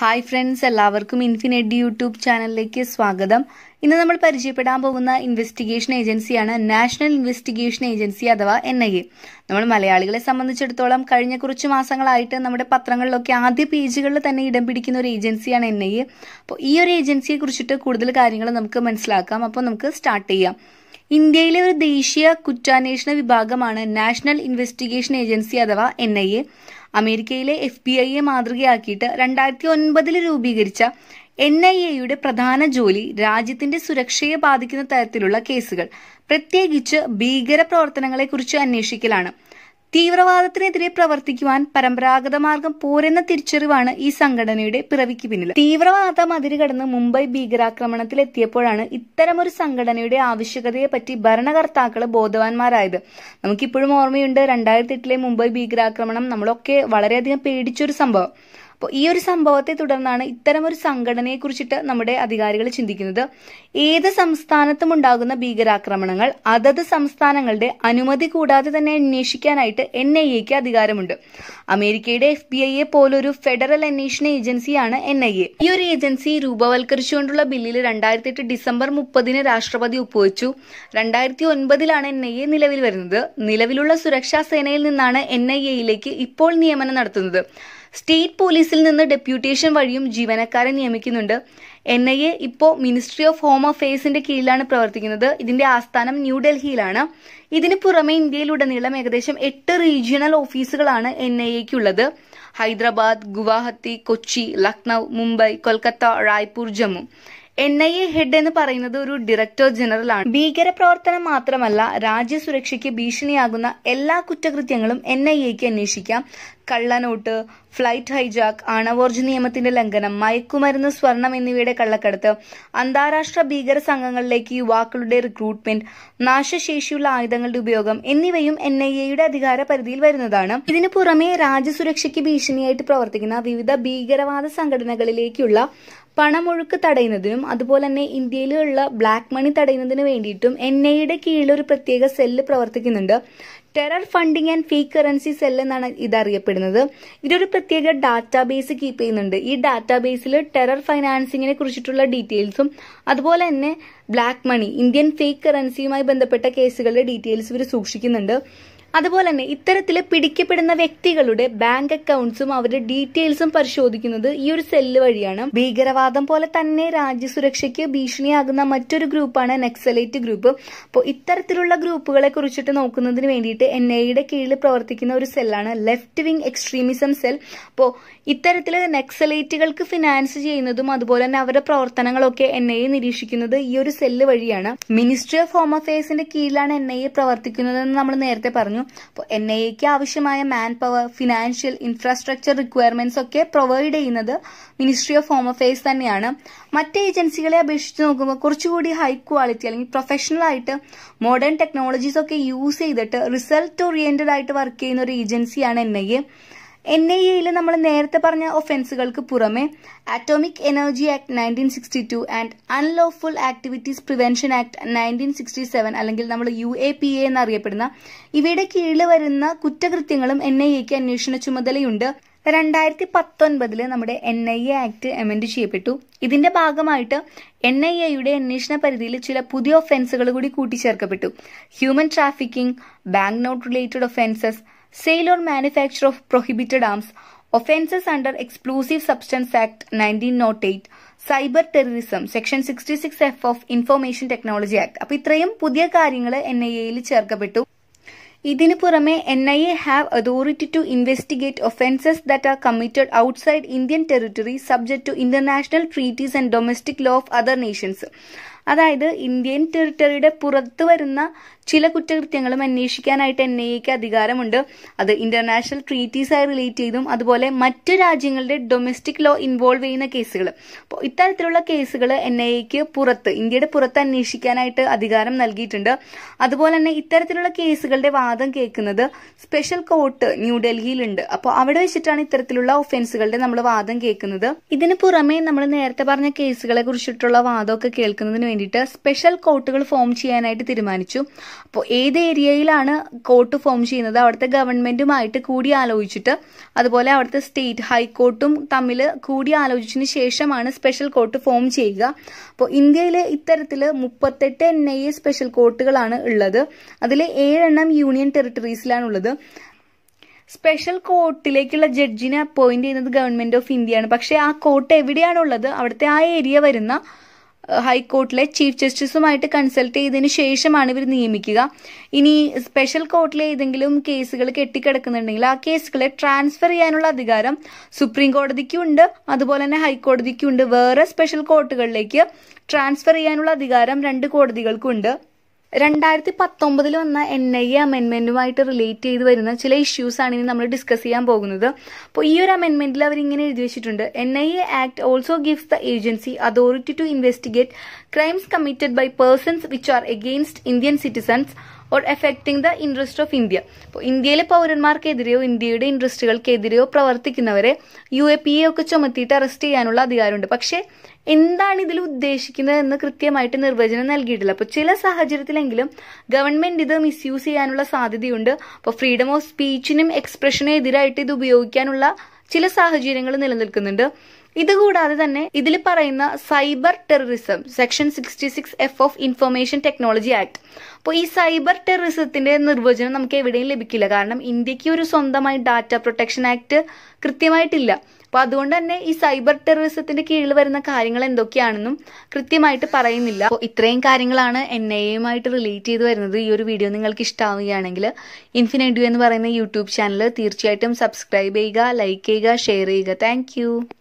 hi friends എല്ലാവർക്കും ഇൻഫിനെറ്റ് YouTube ചാനലിലേക്ക് സ്വാഗതം ഇന്ന് നമ്മൾ പരിചയപ്പെടാൻ പോകുന്ന ഇൻവെസ്റ്റിഗേഷൻ ഏജൻസിയാണ് നാഷണൽ ഇൻവെസ്റ്റിഗേഷൻ ഏജൻസി അഥവാ എൻ ഐ എ നമ്മൾ മലയാളികളെ സംബന്ധിച്ചിടത്തോളം കഴിഞ്ഞ കുറച്ച് മാസങ്ങളായിട്ട് നമ്മുടെ പത്രങ്ങളിലൊക്കെ ആദ്യ പേജുകളിൽ തന്നെ ഇടം പിടിക്കുന്ന ഒരു ഏജൻസിയാണ് എൻ ഐ എ അപ്പോൾ ഈ ഒരു ഏജൻസിയെ കുറിച്ചിട്ട് കൂടുതൽ കാര്യങ്ങൾ നമുക്ക് മനസ്സിലാക്കാം അപ്പോൾ നമുക്ക് സ്റ്റാർട്ട് ചെയ്യാം ഇന്ത്യയിലെ ഒരു ദേശീയ കുറ്റാന്വേഷണ വിഭാഗമാണ് നാഷണൽ ഇൻവെസ്റ്റിഗേഷൻ ഏജൻസി അഥവാ എൻ ഐ എ അമേരിക്കയിലെ എഫ് ബി ഐയെ മാതൃകയാക്കിയിട്ട് രണ്ടായിരത്തി ഒൻപതിൽ രൂപീകരിച്ച എൻ ഐ എയുടെ പ്രധാന ജോലി രാജ്യത്തിന്റെ സുരക്ഷയെ ബാധിക്കുന്ന തരത്തിലുള്ള കേസുകൾ പ്രത്യേകിച്ച് ഭീകര പ്രവർത്തനങ്ങളെക്കുറിച്ച് അന്വേഷിക്കലാണ് തീവ്രവാദത്തിനെതിരെ പ്രവർത്തിക്കുവാൻ പരമ്പരാഗത മാർഗം പോരെന്ന തിരിച്ചറിവാണ് ഈ സംഘടനയുടെ പിറവിക്ക് പിന്നിൽ തീവ്രവാദം അതിരുകടന്ന് മുംബൈ ഭീകരാക്രമണത്തിൽ എത്തിയപ്പോഴാണ് ഇത്തരമൊരു സംഘടനയുടെ ആവശ്യകതയെ പറ്റി ഭരണകർത്താക്കൾ ബോധവാന്മാരായത് നമുക്കിപ്പോഴും ഓർമ്മയുണ്ട് രണ്ടായിരത്തി എട്ടിലെ മുംബൈ ഭീകരാക്രമണം നമ്മളൊക്കെ വളരെയധികം പേടിച്ചൊരു സംഭവം അപ്പോൾ ഈ ഒരു സംഭവത്തെ തുടർന്നാണ് ഇത്തരം ഒരു സംഘടനയെ കുറിച്ചിട്ട് നമ്മുടെ അധികാരികൾ ചിന്തിക്കുന്നത് ഏത് സംസ്ഥാനത്തും ഉണ്ടാകുന്ന ഭീകരാക്രമണങ്ങൾ അതത് സംസ്ഥാനങ്ങളുടെ അനുമതി കൂടാതെ തന്നെ അന്വേഷിക്കാനായിട്ട് എൻ ഐ എക്ക് അധികാരമുണ്ട് അമേരിക്കയുടെ എഫ് ബി എ പോലൊരു ഫെഡറൽ അന്വേഷണ ഏജൻസിയാണ് എൻ ഐ എ ഈ ഒരു ഏജൻസി രൂപവൽക്കരിച്ചുകൊണ്ടുള്ള ബില്ലിൽ രണ്ടായിരത്തി എട്ട് ഡിസംബർ മുപ്പതിന് രാഷ്ട്രപതി ഒപ്പുവെച്ചു രണ്ടായിരത്തി ഒൻപതിലാണ് എൻ ഐ എ നിലവിൽ വരുന്നത് നിലവിലുള്ള സുരക്ഷാ സേനയിൽ നിന്നാണ് എൻ ഐ എയിലേക്ക് ഇപ്പോൾ നിയമനം നടത്തുന്നത് സ്റ്റേറ്റ് പോലീസിൽ നിന്ന് ഡെപ്യൂട്ടേഷൻ വഴിയും ജീവനക്കാരെ നിയമിക്കുന്നുണ്ട് എൻ ഐ എ ഇപ്പോൾ മിനിസ്ട്രി ഓഫ് ഹോം അഫയേഴ്സിന്റെ കീഴിലാണ് പ്രവർത്തിക്കുന്നത് ഇതിന്റെ ആസ്ഥാനം ന്യൂഡൽഹിയിലാണ് ഇതിന് പുറമെ ഇന്ത്യയിലുടനീളം ഏകദേശം എട്ട് റീജിയണൽ ഓഫീസുകളാണ് എൻ ഐ എക്കുള്ളത് Hyderabad Guwahati Kochi Lucknow Mumbai Kolkata Raipur Jammu N I A head എന്ന് പറയുന്നത് ഒരു ഡയറക്ടർ ജനറൽ ആണ് ഭീകര പ്രവർത്തനം മാത്രമല്ല രാജ്യസുരക്ഷയ്ക്ക് ഭീഷണിയാകുന്ന എല്ലാ കുറ്റകൃത്യങ്ങളും എൻ ഐ എക്ക് അന്വേഷിക്കാം കള്ളനോട്ട് ഫ്ലൈറ്റ് ഹൈജാക്ക് ആണവോർജ നിയമത്തിന്റെ ലംഘനം മയക്കുമരുന്ന് സ്വർണം എന്നിവയുടെ കള്ളക്കടത്ത് അന്താരാഷ്ട്ര ഭീകര സംഘങ്ങളിലേക്ക് യുവാക്കളുടെ റിക്രൂട്ട്മെന്റ് നാശശേഷിയുള്ള ആയുധങ്ങളുടെ ഉപയോഗം എന്നിവയും എൻ ഐ എയുടെ അധികാര പരിധിയിൽ വരുന്നതാണ് ഇതിനു പുറമെ രാജ്യസുരക്ഷയ്ക്ക് ഭീഷണിയായിട്ട് പ്രവർത്തിക്കുന്ന വിവിധ ഭീകരവാദ സംഘടനകളിലേക്കുള്ള പണമൊഴുക്ക് തടയുന്നതിനും അതുപോലെ തന്നെ ഇന്ത്യയിലുള്ള ബ്ലാക്ക് മണി തടയുന്നതിന് വേണ്ടിയിട്ടും എൻ ഐയുടെ കീഴിൽ ഒരു പ്രത്യേക സെല്ല് പ്രവർത്തിക്കുന്നുണ്ട് terror funding and fake currency cell എന്നാണ് ഇതറിയപ്പെടുന്നത് ഇതൊരു പ്രത്യേക ഡാറ്റാബേസ് കീപ്പ് ചെയ്യുന്നുണ്ട് ഈ ഡാറ്റാബേസിൽ ടെറർ ഫൈനാൻസിങ്ങിനെ കുറിച്ചിട്ടുള്ള ഡീറ്റെയിൽസും അതുപോലെ തന്നെ ബ്ലാക്ക് മണി ഇന്ത്യൻ ഫേക്ക് കറൻസിയുമായി ബന്ധപ്പെട്ട കേസുകളുടെ ഡീറ്റെയിൽസ് ഇവർ സൂക്ഷിക്കുന്നുണ്ട് അതുപോലെ തന്നെ ഇത്തരത്തിൽ പിടിക്കപ്പെടുന്ന വ്യക്തികളുടെ ബാങ്ക് അക്കൗണ്ട്സും അവരുടെ ഡീറ്റെയിൽസും പരിശോധിക്കുന്നത് ഈ ഒരു സെല്ല് വഴിയാണ് ഭീകരവാദം പോലെ തന്നെ രാജ്യസുരക്ഷയ്ക്ക് ഭീഷണിയാകുന്ന മറ്റൊരു ഗ്രൂപ്പാണ് നക്സലൈറ്റ് ഗ്രൂപ്പ് അപ്പോൾ ഇത്തരത്തിലുള്ള ഗ്രൂപ്പുകളെ കുറിച്ചിട്ട് നോക്കുന്നതിന് വേണ്ടിയിട്ട് എൻ ഐയുടെ കീഴിൽ പ്രവർത്തിക്കുന്ന ഒരു സെല്ലാണ് ലെഫ്റ്റ് വിങ് എക്സ്ട്രീമിസം സെൽ അപ്പോൾ ഇത്തരത്തിൽ നക്സലൈറ്റുകൾക്ക് ഫിനാൻസ് ചെയ്യുന്നതും അതുപോലെ തന്നെ അവരുടെ പ്രവർത്തനങ്ങളൊക്കെ എൻ ഐ നിരീക്ഷിക്കുന്നത് ഈ ഒരു സെല്ല് വഴിയാണ് മിനിസ്ട്രി ഓഫ് ഹോം അഫയേഴ്സിന്റെ കീഴിലാണ് എൻ ഐ പ്രവർത്തിക്കുന്നതെന്ന് നമ്മൾ നേരത്തെ പറഞ്ഞു പറഞ്ഞു അപ്പോൾ എൻ ഐ എക്ക് ആവശ്യമായ man power financial infrastructure requirements ഒക്കെ പ്രൊവൈഡ് ചെയ്യുന്നത് മിനിസ്ട്രി ഓഫ് ഹോം അഫയേഴ്സ് തന്നെയാണ് മറ്റ് ഏജൻസികളെ അപേക്ഷിച്ച് നോക്കുമ്പോൾ കുറച്ചുകൂടി ഹൈ ക്വാളിറ്റി അല്ലെങ്കിൽ പ്രൊഫഷണൽ ആയിട്ട് മോഡേൺ ടെക്നോളജീസ് ഒക്കെ യൂസ് ചെയ്തിട്ട് റിസൾട്ട് ഓറിയന്റഡ് ആയിട്ട് വർക്ക് ചെയ്യുന്ന ഒരു ഏജൻസിയാണ് N I A N I എയിൽ നമ്മൾ നേരത്തെ പറഞ്ഞ ഒഫൻസുകൾക്ക് പുറമെ atomic energy act nineteen sixty two and unlawful activities prevention act nineteen sixty seven അല്ലെങ്കിൽ നമ്മൾ യു എ പി എ എന്നറിയപ്പെടുന്ന ഇവയുടെ കീഴിൽ വരുന്ന കുറ്റകൃത്യങ്ങളും എൻ ഐ എക്ക് അന്വേഷണ ചുമതലയുണ്ട് രണ്ടായിരത്തി പത്തൊൻപതിൽ നമ്മുടെ N I A act amend ചെയ്യപ്പെട്ടു ഇതിന്റെ ഭാഗമായിട്ട് എൻ ഐ എയുടെ അന്വേഷണ പരിധിയിൽ ചില പുതിയ ഒഫൻസുകൾ കൂടി കൂട്ടിച്ചേർക്കപ്പെട്ടു human trafficking bank note related offences manufacture of prohibited arms offences under explosive substance act nineteen nought eight cyber terrorism section sixty six F of information technology act അപ്പൊ ഇത്രയും പുതിയ കാര്യങ്ങൾ എൻ ഐ എയിൽ ചേർക്കപ്പെട്ടു ഇതിനു പുറമെ N I A have authority to investigate offences that are committed outside Indian territory subject to international treaties and domestic law of other nations അതായത് Indian ടെറിട്ടറിയുടെ പുറത്തു വരുന്ന ചില കുറ്റകൃത്യങ്ങളും അന്വേഷിക്കാനായിട്ട് എൻ ഐ എക്ക് അധികാരമുണ്ട് അത് ഇന്റർനാഷണൽ ട്രീറ്റീസായി റിലേറ്റ് ചെയ്തും അതുപോലെ മറ്റ് രാജ്യങ്ങളുടെ ഡൊമസ്റ്റിക് ലോ ഇൻവോൾവ് ചെയ്യുന്ന കേസുകൾ അപ്പോൾ ഇത്തരത്തിലുള്ള കേസുകൾ എൻ ഐ എക്ക് പുറത്ത് ഇന്ത്യയുടെ പുറത്ത് അന്വേഷിക്കാനായിട്ട് അധികാരം നൽകിയിട്ടുണ്ട് അതുപോലെ തന്നെ ഇത്തരത്തിലുള്ള കേസുകളുടെ വാദം കേൾക്കുന്നത് സ്പെഷ്യൽ കോർട്ട് ന്യൂഡൽഹിയിലുണ്ട് അപ്പോൾ അവിടെ വെച്ചിട്ടാണ് ഇത്തരത്തിലുള്ള ഒഫൻസുകളുടെ നമ്മൾ വാദം കേൾക്കുന്നത് ഇതിന് പുറമെ നമ്മൾ നേരത്തെ പറഞ്ഞ കേസുകളെ കുറിച്ചിട്ടുള്ള വാദമൊക്കെ കേൾക്കുന്നതിന് വേണ്ടിയിട്ട് സ്പെഷ്യൽ കോർട്ടുകൾ ഫോം ചെയ്യാനായിട്ട് തീരുമാനിച്ചു അപ്പോൾ ഏത് ഏരിയയിലാണ് കോർട്ട് ഫോം ചെയ്യുന്നത് അവിടുത്തെ ഗവൺമെൻറ്റുമായിട്ട് കൂടി ആലോചിച്ചിട്ട് അതുപോലെ അവിടുത്തെ സ്റ്റേറ്റ് ഹൈക്കോർട്ടും തമ്മിൽ കൂടി ആലോചിച്ചതിന് ശേഷമാണ് സ്പെഷ്യൽ കോർട്ട് ഫോം ചെയ്യുക അപ്പോൾ ഇന്ത്യയിൽ ഇത്തരത്തിൽ മുപ്പത്തെട്ട് എൻ ഐ എ സ്പെഷ്യൽ കോർട്ടുകളാണ് ഉള്ളത് അതിൽ ഏഴെണ്ണം യൂണിയൻ ടെറിട്ടറീസിലാണ് ഉള്ളത് സ്പെഷ്യൽ കോർട്ടിലേക്കുള്ള ജഡ്ജിനെ അപ്പോയിന്റ് ചെയ്യുന്നത് ഗവൺമെന്റ് ഓഫ് ഇന്ത്യയാണ് പക്ഷേ ആ കോർട്ട് എവിടെയാണുള്ളത് അവിടുത്തെ ആ ഏരിയ വരുന്ന ഹൈക്കോർട്ടിലെ ചീഫ് ജസ്റ്റിസുമായിട്ട് കൺസൾട്ട് ചെയ്തതിന് ശേഷമാണ് ഇവർ നിയമിക്കുക ഇനി സ്പെഷ്യൽ കോർട്ടിലെ ഏതെങ്കിലും കേസുകൾ കെട്ടിക്കിടക്കുന്നുണ്ടെങ്കിൽ ആ കേസുകളെ ട്രാൻസ്ഫർ ചെയ്യാനുള്ള അധികാരം സുപ്രീം കോടതിക്കും ഉണ്ട് അതുപോലെ തന്നെ ഹൈക്കോടതിക്കും ഉണ്ട് വേറെ സ്പെഷ്യൽ കോർട്ടുകളിലേക്ക് ട്രാൻസ്ഫർ ചെയ്യാനുള്ള അധികാരം രണ്ട് കോടതികൾക്കുണ്ട് രണ്ടായിരത്തി പത്തൊമ്പതിൽ വന്ന എൻ ഐ എ അമെന്റ്മെന്റുമായിട്ട് റിലേറ്റ് ചെയ്ത് വരുന്ന ചില ഇഷ്യൂസ് ആണ് ഇനി നമ്മൾ ഡിസ്കസ് ചെയ്യാൻ പോകുന്നത് അപ്പോൾ ഈ ഒരു അവർ ഇങ്ങനെ എഴുതി വെച്ചിട്ടുണ്ട് N I A act also gives the agency authority to investigate crimes committed by persons which are against Indian citizens or affecting the interest of India അപ്പോൾ ഇന്ത്യയിലെ പൗരന്മാർക്കെതിരെയോ ഇന്ത്യയുടെ ഇൻട്രസ്റ്റുകൾക്കെതിരെയോ പ്രവർത്തിക്കുന്നവരെ യു എ പി എ ഒക്കെ ചുമത്തിയിട്ട് അറസ്റ്റ് ചെയ്യാനുള്ള അധികാരമുണ്ട് പക്ഷേ എന്താണ് ഇതിൽ ഉദ്ദേശിക്കുന്നത് എന്ന് കൃത്യമായിട്ട് നിർവചനം നൽകിയിട്ടില്ല അപ്പോൾ ചില സാഹചര്യത്തിലെങ്കിലും ഗവൺമെന്റ് ഇത് മിസ്യൂസ് ചെയ്യാനുള്ള സാധ്യതയുണ്ട് അപ്പോൾ ഫ്രീഡം ഓഫ് സ്പീച്ചിനും എക്സ്പ്രഷനും എതിരായിട്ട് ഇത് ഉപയോഗിക്കാനുള്ള ചില സാഹചര്യങ്ങൾ നിലനിൽക്കുന്നുണ്ട് ഇതുകൂടാതെ തന്നെ ഇതിൽ പറയുന്ന cyber terrorism section sixty six F of information technology act അപ്പോൾ ഈ സൈബർ ടെററിസത്തിന്റെ നിർവചനം നമുക്ക് എവിടെയും ലഭിക്കില്ല കാരണം ഇന്ത്യക്ക് ഒരു സ്വന്തമായി ഡാറ്റ പ്രൊട്ടക്ഷൻ ആക്ട് കൃത്യമായിട്ടില്ല അപ്പൊ അതുകൊണ്ട് തന്നെ ഈ സൈബർ ടെററിസത്തിന്റെ കീഴിൽ വരുന്ന കാര്യങ്ങൾ എന്തൊക്കെയാണെന്നും കൃത്യമായിട്ട് പറയുന്നില്ല അപ്പോൾ ഇത്രയും കാര്യങ്ങളാണ് എൻ ഐ എയുമായിട്ട് റിലേറ്റ് ചെയ്ത് വരുന്നത് ഈ ഒരു വീഡിയോ നിങ്ങൾക്ക് ഇഷ്ടമാവുകയാണെങ്കിൽ ഇൻഫിനൈറ്റ് എന്ന് പറയുന്ന യൂട്യൂബ് ചാനൽ തീർച്ചയായിട്ടും സബ്സ്ക്രൈബ് ചെയ്യുക ലൈക്ക് ചെയ്യുക ഷെയർ ചെയ്യുക താങ്ക്